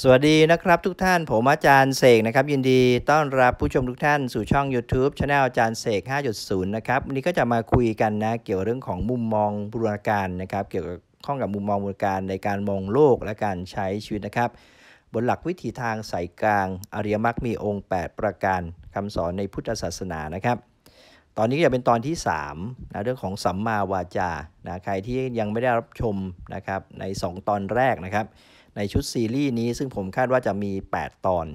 สวัสดีนะครับทุกท่านผมอาจารย์เสกนะครับ ยินดีต้อนรับผู้ชมทุกท่านสู่ช่อง YouTube ช anel อาจารย์เสก5.0 นะครับวันนี้ก็จะมาคุยกันนะเกี่ยวเรื่องของมุมมองบูรณาการนะครับ เกี่ยวกับข้องกับมุมมองบูรณาการในการมองโลกและการใช้ชีวิตนะครับ บนหลักวิถีทางสายกลาง อริยมรรคมีองค์ 8 ประการคำสอนในพุทธศาสนานะครับ ตอนนี้จะเป็นตอนที่3นะเรื่องของสัมมาวาจานะใครที่ยังไม่ได้รับชมนะครับใน 2 ตอนแรกนะครับในชุดซีรีส์นี้ซึ่งผมคาดว่าจะมี 8 ตอน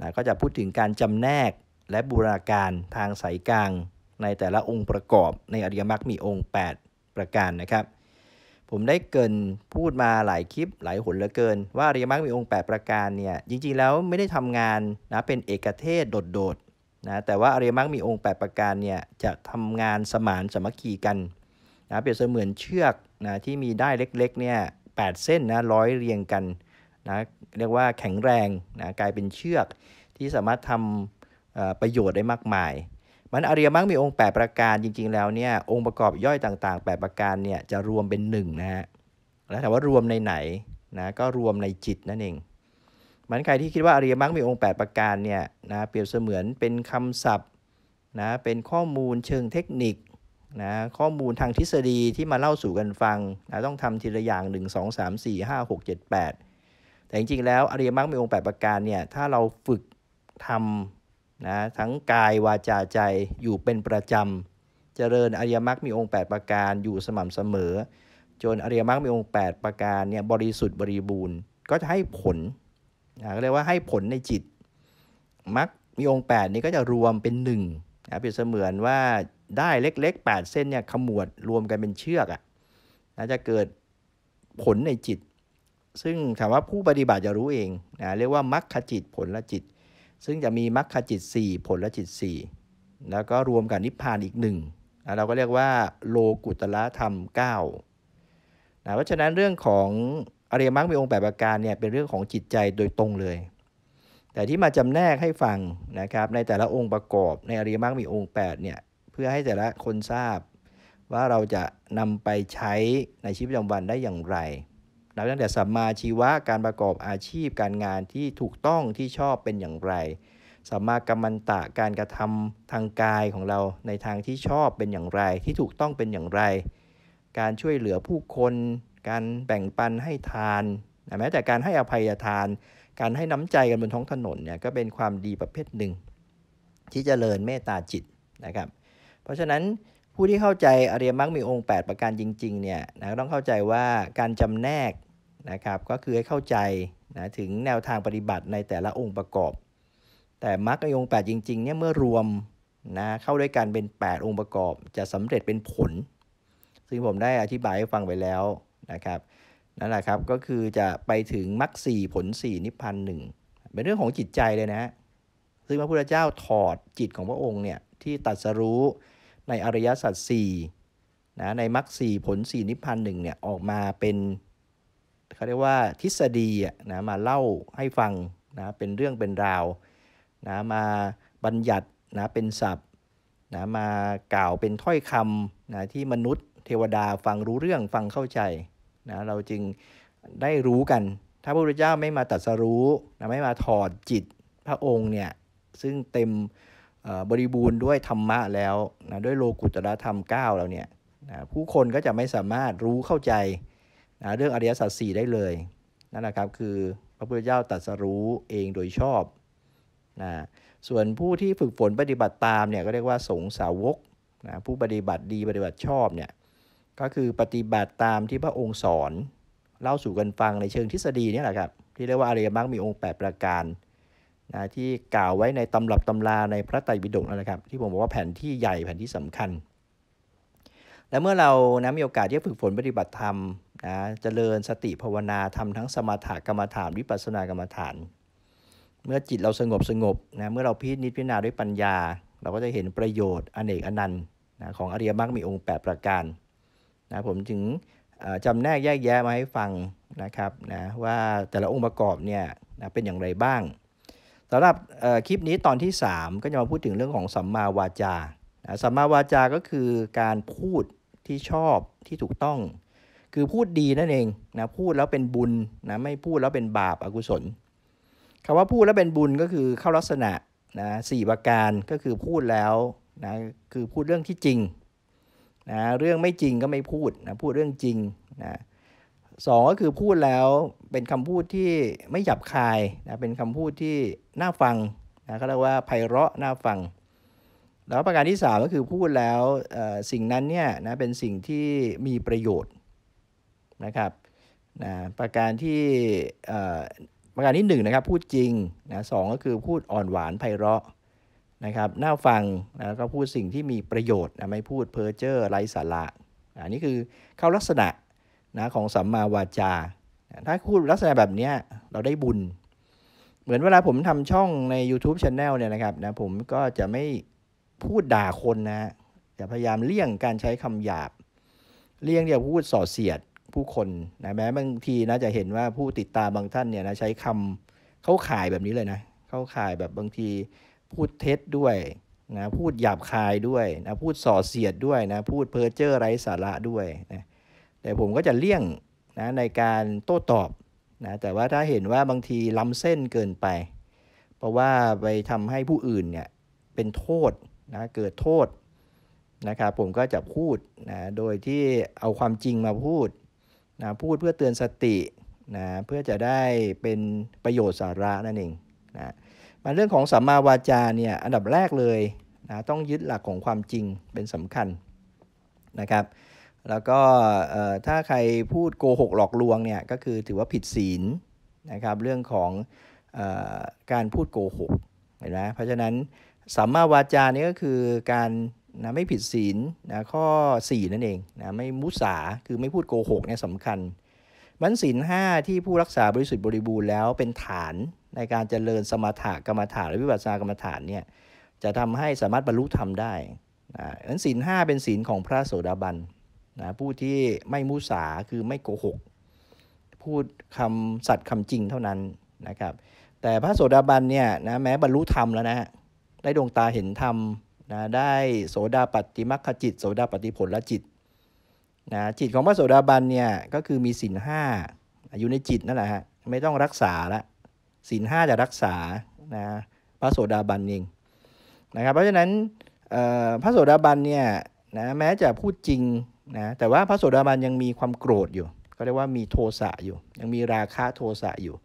นะก็จะพูดถึงการจำแนกและบูรณาการทางสายกลาง ในแต่ละองค์ประกอบในอริยมรรคมีองค์ 8 ประการ นะครับ ผมได้เกินพูดมาหลายคลิปหลายหนเหลือเกินว่าอริยมรรคมีองค์ 8 ประการเนี่ยจริง ๆ แล้วไม่ได้ทำงานนะเป็นเอกเทศโดดๆนะแต่ว่าอริยมรรคมีองค์ 8 ประการเนี่ยจะทำงานสมานสมัคคีกันนะเปรียบเสมือนเชือกนะที่มีได้เล็กๆเนี่ย8เส้นนะร้อยเรียงกันนะเรียกว่าแข็งแรงนะกลายเป็นเชือกที่สามารถทำประโยชน์ได้มากมายมันอริยมังมีองค์ 8 ประการจริงๆแล้วเนี่ยองค์ประกอบย่อยต่าง ๆ 8 ประการเนี่ยจะรวมเป็น1นะฮะแล้วถามว่ารวมในไหนนะก็รวมในจิตนั่นเองมันใครที่คิดว่าอริยมังมีองค์8ประการเนี่ยนะเปรียบเสมือนเป็นคำศัพท์นะเป็นข้อมูลเชิงเทคนิคนะข้อมูลทางทฤษฎีที่มาเล่าสู่กันฟังนะต้องทำทีละอย่าง1 2 3 4 5 6 7 8 แต่จริงๆแล้วอริยมรรคมีองค์ 8 ประการเนี่ย ถ้าเราฝึกทำนะทั้งกายวาจาใจอยู่เป็นประจำเจริญอริยมรรคมีองค์8ประการอยู่สม่ำเสมอจนอริยมรรคมีองค์8ประการเนี่ยบริสุทธิ์บริบูรณ์ ก็จะให้ผลนะก็เรียกว่าให้ผลในจิตมรรคมีองค์ 8 นี้ก็จะรวมเป็นหนึ่งนะเปรียบเสมือนว่าได้เล็กๆ 8 เส้นเนี่ยขมวดรวมกันเป็นเชือกอะ่ะนะจะเกิดผลในจิต ซึ่งถามว่าผู้ปฏิบัติจะรู้เองนะเรียกว่ามัคคจิตผลละจิต ซึ่งจะมีมัคคจิต 4 ผลละจิต 4 แล้วก็รวมกับนิพพานอีกหนึ่งนะเราก็เรียกว่าโลกุตละธรรม9นะเพราะฉะนั้นเรื่องของอริยมรรคมีองค์ 8ประการเนี่ย เป็นเรื่องของจิตใจโดยตรงเลย แต่ที่มาจำแนกให้ฟังนะครับในแต่ละองค์ประกอบในอริยมรรคมีองค์8เนี่ยพื่อให้แต่ละคนทราบ ว่าเราจะนำไปใช้ในชีวิตประจำวันได้อย่างไรนับตั้งแต่สัมมาชีวะการประกอบอาชีพการงานที่ถูกต้องที่ชอบเป็นอย่างไร สัมมากรรมันตะการกระทำทางกายของเราในทางที่ชอบเป็นอย่างไร ที่ถูกต้องเป็นอย่างไร การช่วยเหลือผู้คน การแบ่งปันให้ทาน แม้แต่การให้อภัยทาน การให้น้ำใจกันบนท้องถนนเนี่ยก็เป็นความดีประเภทหนึ่ง ที่จเจริญเมตตาจิตนะครับเพราะฉะนั้นผู้ที่เข้าใจอริยมรรคมีองค์ 8 ประการจริงๆเนี่ยนะต้องเข้าใจว่าการจำแนกนะครับก็คือให้เข้าใจนะถึงแนวทางปฏิบัติในแต่ละองค์ประกอบ แต่มรรคองค์ 8 จริงๆเนี่ยเมื่อรวมนะเข้าด้วยกันเป็น 8 องค์ประกอบ จะสำเร็จเป็นผล ซึ่งผมได้อธิบายให้ฟังไปแล้วนะครับนั่นแหละครับก็คือจะไปถึงมรรคสี่ผลสี่นิพพานหนึ่งเป็นเรื่องของจิตใจเลยนะ ซึ่งพระพุทธเจ้าถอดจิตของพระองค์เนี่ยที่ตัดสรู้ในอริยสัจสี่นะในมรรคสี่ผลสี่นิพพานหนึ่งเนี่ย ออกมาเป็นเขาเรียกว่าทฤษฎีนะมาเล่าให้ฟังนะเป็นเรื่องเป็นราวนะมาบัญญัตินะเป็นศัพท์นะมากล่าวเป็นถ้อยคำนะที่มนุษย์เทวดาฟังรู้เรื่องฟังเข้าใจนะเราจึงได้รู้กัน ถ้าพระพุทธเจ้าไม่มาตัดสรู้นะไม่มาถอดจิตพระองค์เนี่ย ซึ่งเต็มบริบูรณ์ด้วยธรรมะแล้วนะด้วยโลกุตรธรรม 9 แล้วเนี่ยนะผู้คนก็จะไม่สามารถรู้เข้าใจนะเรื่องอริยสัจสี่ได้เลย นั่นแหละครับ คือพระพุทธเจ้าตรัสรู้เองโดยชอบนะส่วนผู้ที่ฝึกฝนปฏิบัติตามเนี่ย ก็เรียกว่าสงสาวกนะผู้ปฏิบัติดีปฏิบัติชอบเนี่ย ก็คือปฏิบัติตามที่พระองค์สอน เล่าสู่กันฟังในเชิงทฤษฎีนี่แหละครับที่เรียกว่าอริยมรรคมีองค์ 8 ประการนะที่กล่าวไว้ในตำรับตำราในพระไตรปิฎกนะครับ ที่ผมบอกว่าแผนที่ใหญ่แผนที่สำคัญ และเมื่อเรานะมีโอกาสที่จะฝึกฝนปฏิบัติธรรมนะเจริญสติภาวนาทำทั้งสมถกรรมฐาน วิปัสสนากรรมฐาน เมื่อจิตเราสงบสงบนะเมื่อเราพิจิตพิจารณาด้วยปัญญา เราก็จะเห็นประโยชน์ อเนกอนันต์นะของอริยมรรค มีองค์ 8 ประการนะผมถึงจำแนกแยกแยะมาให้ฟังนะครับนะว่าแต่ละองค์ประกอบเนี่ยนะเป็นอย่างไรบ้างสำหรับคลิปนี้ตอนที่ 3 ก็จะมาพูดถึงเรื่องของสัมมาวาจาสัมมาวาจาก็คือการพูดที่ชอบที่ถูกต้อง คือพูดดีนั่นเองนะพูดแล้วเป็นบุญนะไม่พูดแล้วเป็นบาปอากุศลคำว่าพูดแล้วเป็นบุญก็คือเข้าลักษณะนะสี่ประการก็คือพูดแล้วนะคือพูดเรื่องที่จริงนะเรื่องไม่จริงก็ไม่พูดนะพูดเรื่องจริงนะสองก็คือพูดแล้วเป็นคำพูดที่ไม่หยาบคายนะเป็นคำพูดที่น่าฟังนะเขาเรียกว่าไพเราะน่าฟังแล้วประการที่ 3 ก็คือพูดแล้วสิ่งนั้นเนี่ยนะเป็นสิ่งที่มีประโยชน์นะครับนะประการที่ประการที่1นนะครับพูดจริงนะสก็คือพูดอ่อนหวานไพเราะนะครับน่าฟังนะก็พูดสิ่งที่มีประโยชน์นะไม่พูดเพ้อเจ้อไร้สาระอันนี้คือเข้าลักษณะนะของสัมมาวาจา ถ้าพูดลักษณะแบบนี้เราได้บุญ เหมือนเวลาผมทำช่องใน YouTube c h a n e l เนี่ยนะครับนะผมก็จะไม่พูดด่าคนนะ จะพยายามเลี่ยงการใช้คำหยาบ เลี่ยงที่จะพูดส่อเสียดผู้คนนะแม้บางทีนะจะเห็นว่าผู้ติดตามบางท่านเนี่ยนะใช้คำเข้าข่ายแบบนี้เลยนะ เข้าข่ายแบบบางทีพูดเท็จด้วยนะพูดหยาบคายด้วยนะพูดส่อเสียดด้วยนะ พูดเพ้อเจ้อไร้ สาระด้วยนะแต่ผมก็จะเลี่ยงนะในการโต้ตอบนะแต่ว่าถ้าเห็นว่าบางทีล้ำเส้นเกินไป เพราะว่าไปทำให้ผู้อื่นเนี่ยเป็นโทษนะเกิดโทษนะครับ ผมก็จะพูดนะโดยที่เอาความจริงมาพูดนะพูดเพื่อเตือนสตินะเพื่อจะได้เป็นประโยชน์สาระนั่นเองนะมาเรื่องของสัมมาวาจาเนี่ย อันดับแรกเลยนะต้องยึดหลักของความจริงเป็นสำคัญนะครับแล้วก็ถ้าใครพูดโกหกหลอกลวงเนี่ย ก็คือถือว่าผิดศีลนะครับ เรื่องของอการพูดโกหก เห็นไหมเพราะฉะนั้น สัมมาวาจานี่ก็คือการนะไม่ผิดศีลนะข้อ4นั่นเองนะไม่มุสาคือไม่พูดโกหกเนี่ยสำคัญ มันศีลห้าที่ผู้รักษาบริสุทธิ์บริบูรณ์แล้วเป็นฐานในการเจริญสมถะกรรมฐาน หรือวิปัสสนากรรมฐานเนี่ยจะทำให้สามารถบรรลุธรรมได้นะนันศีลห้าเป็นศีลของพระโสดาบันนะผู้ที่ไม่มุสาคือไม่โกหกพูดคำสัตย์คำจริงเท่านั้นนะครับแต่พระโสดาบันเนี่ยนะแม้บรรลุธรรมแล้วนะได้ดวงตาเห็นธรรมนะได้โสดาปฏิมัคคจิต โสดาปฏิผลละจิตนะจิตของพระโสดาบันเนี่ยก็คือมีศินห้าอยู่ในจิตนั่นแหละฮะไม่ต้องรักษาละสินห้าจะรักษานะพระโสดาบันเองนะครับเพราะฉะนั้นพระโสดาบันเนี่ยนะแม้จะพูดจริงนะแต่ว่าพระโสดาบันยังมีความโกรธอยู่ ก็เรียกว่ามีโทสะอยู่ ยังมีราคะโทสะอยู่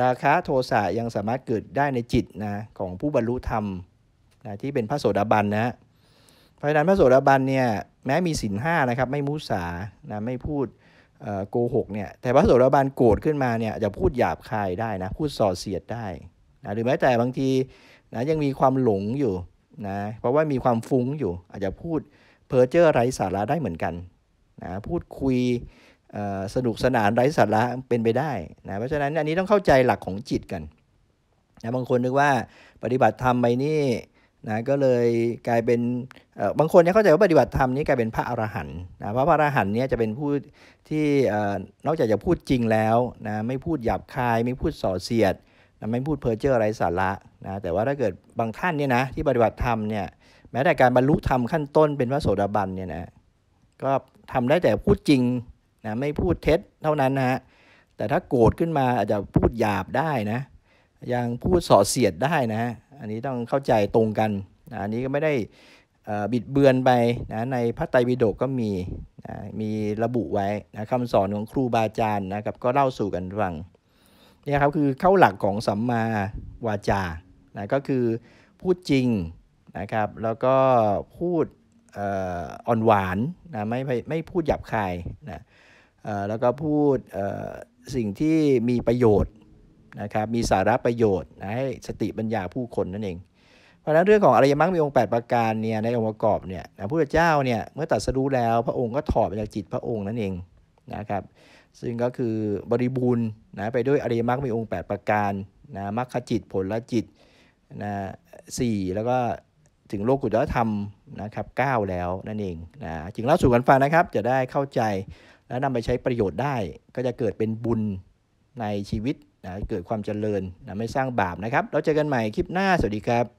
ราคะโทสะยังสามารถเกิดได้ในจิตนะของผู้บรรลุธรรมนะที่เป็นพระโสดาบันนะ เพราะฉะนั้นพระโสดาบันเนี่ย แม้มีศีลห้านะครับ ไม่มุสานะ ไม่พูดโกหกเนี่ยแต่พระโสดาบันโกรธขึ้นมาเนี่ยจะพูดหยาบคายได้นะพูดส่อเสียดได้นะหรือแม้แต่บางทีนะยังมีความหลงอยู่นะเพราะว่ามีความฟุ้งอยู่อาจจะพูดเพอเจอร์ไร้สาระได้เหมือนกันนะพูดคุยสนุกสนานไร้สาระเป็นไปได้นะเพราะฉะนั้นอันนี้ต้องเข้าใจหลักของจิตกันนะบางคนนึกว่าปฏิบัติธรรมไปนี่นะก็เลยกลายเป็นบางคนเนี่ยเข้าใจว่าปฏิบัติธรรมนี่กลายเป็นพระอรหันต์นะพระพระอรหันต์เนี่ยจะเป็นผู้ที่นอกจากจะพูดจริงแล้วนะไม่พูดหยาบคายไม่พูดส่อเสียดนะไม่พูดเพอเจอร์ไร้สาระนะแต่ว่าถ้าเกิดบางท่านเนี่ยนะที่ปฏิบัติธรรมเนี่ยแม้แต่การบรรลุธรรมขั้นต้นเป็นพระโสดาบันเนี่ยนะก็ทำได้แต่พูดจริงนะไม่พูดเท็จเท่านั้นนะฮะแต่ถ้าโกรธขึ้นมาอาจจะพูดหยาบได้นะยังพูดส่อเสียดได้นะฮะอันนี้ต้องเข้าใจตรงกันนะอันนี้ก็ไม่ได้บิดเบือนไปนะในพระไตรปิฎกก็มีนะมีระบุไว้นะคำสอนของครูบาอาจารย์นะครับก็เล่าสู่กันฟังนี่ครับคือเข้าหลักของสัมมาวาจานะก็คือพูดจริงนะครับแล้วก็พูดอ่อนหวาน นะไม่ไม่พูดหยาบคายนะแล้วก็พูดสิ่งที่มีประโยชน์ นะครับ มีสาระประโยชน์นะให้สติปัญญาผู้คนนั่นเองเพราะนั้นเรื่องของอริยมรรคมีองค์ 8 ประการเนี่ยในองค์ประกอบเนี่ยพระพุทธเจ้าเนี่ยเมื่อตัดสรู้แล้วพระองค์ก็ถอดไปจากจิตพระองค์นั่นเองนะครับซึ่งก็คือบริบูรณ์นะไปด้วยอริยมรรคมีองค์ 8 ประการนะมรรคจิตผลละจิตนะสี่แล้วก็ถึงโลกุตธรรมนะครับ 9 แล้วนั่นเองนะจึงเล่าสู่กันฟังนะครับ จะได้เข้าใจ และนำไปใช้ประโยชน์ได้ ก็จะเกิดเป็นบุญในชีวิตนะเกิดความเจริญนะไม่สร้างบาปนะครับเราเจอกันใหม่คลิปหน้าสวัสดีครับ